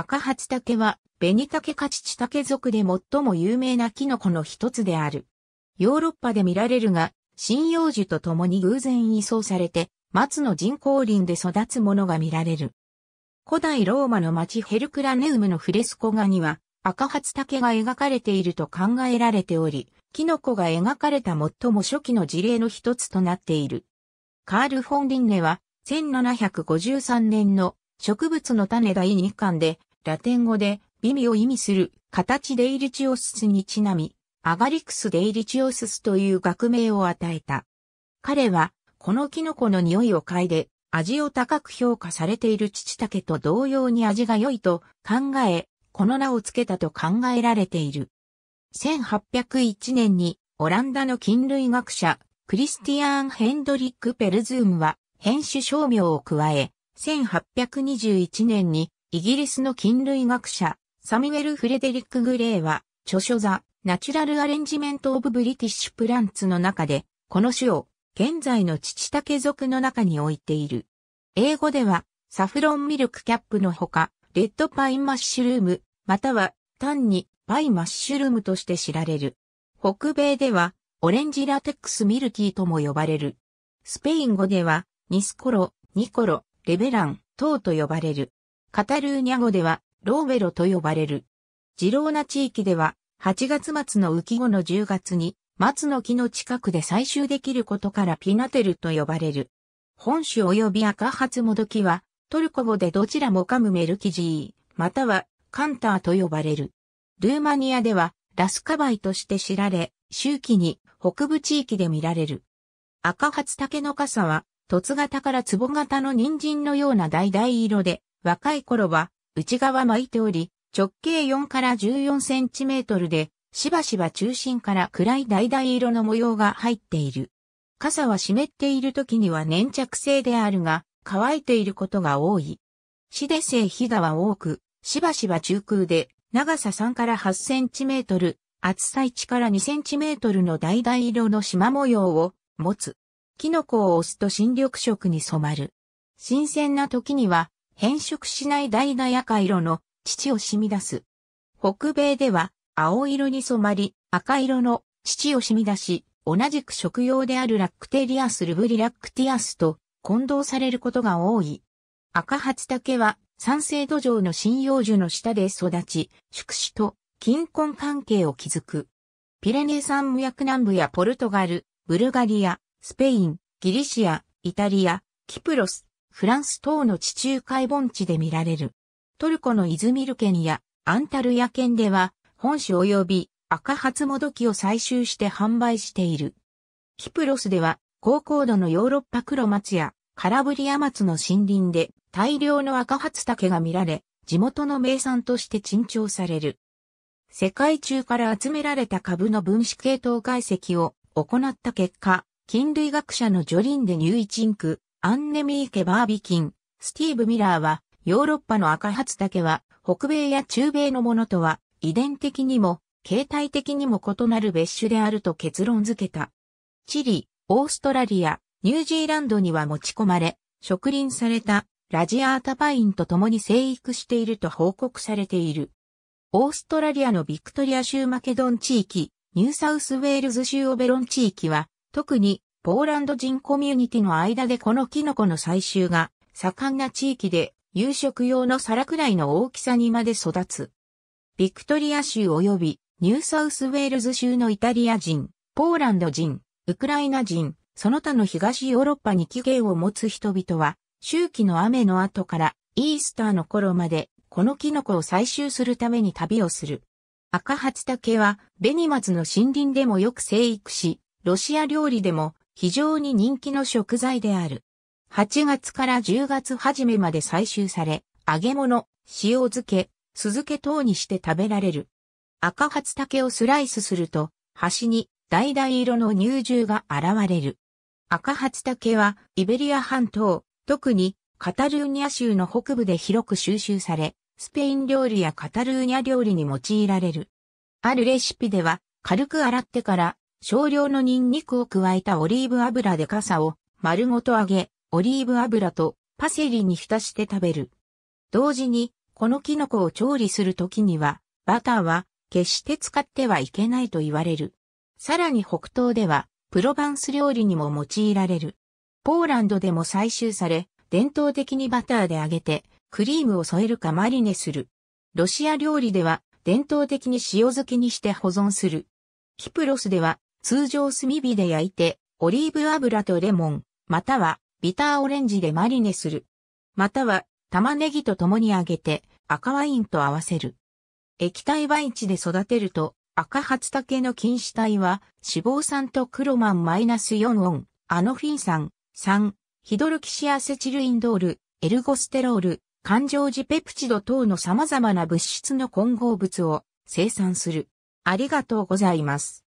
赤初竹は、ベニタケカチチタケ属で最も有名なキノコの一つである。ヨーロッパで見られるが、針葉樹と共に偶然移送されて、松の人工林で育つものが見られる。古代ローマの町ヘルクラネウムのフレスコ画には、赤初竹が描かれていると考えられており、キノコが描かれた最も初期の事例の一つとなっている。カール・フォン・リンネは、1753年の植物の種第2巻で、ラテン語で美味を意味する形デイリチオススにちなみ、アガリクスデイリチオススという学名を与えた。彼は、このキノコの匂いを嗅いで、味を高く評価されている父竹と同様に味が良いと考え、この名を付けたと考えられている。1801年にオランダの菌類学者クリスティアーン・ヘンドリック・ペルズームは編種商名を加え、1821年にイギリスの菌類学者、サミュエル・フレデリック・グレーは、著書ザ・ナチュラル・アレンジメント・オブ・ブリティッシュ・プランツの中で、この種を、現在のチチタケ属の中に置いている。英語では、サフロンミルクキャップのほか、レッドパインマッシュルーム、または、単に、パイマッシュルームとして知られる。北米では、オレンジラテックスミルキーとも呼ばれる。スペイン語では、ニスコロ、ニコロ、レベラン、等と呼ばれる。カタルーニャ語では、ローベロと呼ばれる。ジローナ地域では、8月末の浮後の10月に、松の木の近くで採集できることからピナテルと呼ばれる。本種及び赤発もどきは、トルコ語でどちらもカムメルキジー、またはカンターと呼ばれる。ルーマニアでは、ラスカバイとして知られ、周期に北部地域で見られる。赤発竹の傘は、凸型から壺型の人参のような橙色で、若い頃は内側巻いており、直径4から14センチメートルで、しばしば中心から暗い橙色の模様が入っている。傘は湿っている時には粘着性であるが、乾いていることが多い。シデ性ヒガは多く、しばしば中空で、長さ3から8センチメートル、厚さ1から2センチメートルの橙色の縞模様を持つ。キノコを押すと新緑色に染まる。新鮮な時には変色しないダや赤色の乳を染み出す。北米では青色に染まり赤色の乳を染み出し、同じく食用であるラックテリアスルブリラックティアスと混同されることが多い。赤ハツタケは酸性土壌の針葉樹の下で育ち、宿主と近婚関係を築く。ピレネ山無薬南部やポルトガル、ブルガリア、スペイン、ギリシア、イタリア、キプロス、フランス等の地中海盆地で見られる。トルコのイズミル県やアンタルヤ県では、本種及び赤初もどきを採集して販売している。キプロスでは、高高度のヨーロッパ黒松やカラブリア松の森林で大量の赤初竹が見られ、地元の名産として珍重される。世界中から集められた株の分子系統解析を行った結果、菌類学者のジョリンデ・ニューイチンク、アンネミーケ・バービキン、スティーブ・ミラーは、ヨーロッパの赤だ竹は、北米や中米のものとは、遺伝的にも、形態的にも異なる別種であると結論付けた。チリ、オーストラリア、ニュージーランドには持ち込まれ、植林されたラジアータパインと共に生育していると報告されている。オーストラリアのビクトリア州マケドン地域、ニューサウスウェールズ州オベロン地域は、特にポーランド人コミュニティの間でこのキノコの採集が盛んな地域で夕食用の皿くらいの大きさにまで育つ。ビクトリア州及びニューサウスウェールズ州のイタリア人、ポーランド人、ウクライナ人、その他の東ヨーロッパに起源を持つ人々は、周期の雨の後からイースターの頃までこのキノコを採集するために旅をする。赤ハツタケはベニマツの森林でもよく生育し、ロシア料理でも非常に人気の食材である。8月から10月初めまで採集され、揚げ物、塩漬け、酢漬け等にして食べられる。赤初竹をスライスすると、端に橙色の乳汁が現れる。赤初竹は、イベリア半島、特にカタルーニャ州の北部で広く収集され、スペイン料理やカタルーニャ料理に用いられる。あるレシピでは、軽く洗ってから少量のニンニクを加えたオリーブ油で傘を丸ごと揚げ、オリーブ油とパセリに浸して食べる。同時に、このキノコを調理するときには、バターは決して使ってはいけないと言われる。さらに北東では、プロバンス料理にも用いられる。ポーランドでも採集され、伝統的にバターで揚げて、クリームを添えるかマリネする。ロシア料理では、伝統的に塩漬けにして保存する。キプロスでは、通常炭火で焼いて、オリーブ油とレモン、またはビターオレンジでマリネする。または玉ねぎと共に揚げて赤ワインと合わせる。液体培地で育てると赤初ケの菌糸体は脂肪酸とクロマンマイナス -4 オン、アノフィン酸、酸、ヒドルキシアセチルインドール、エルゴステロール、環状時ペプチド等の様々な物質の混合物を生産する。ありがとうございます。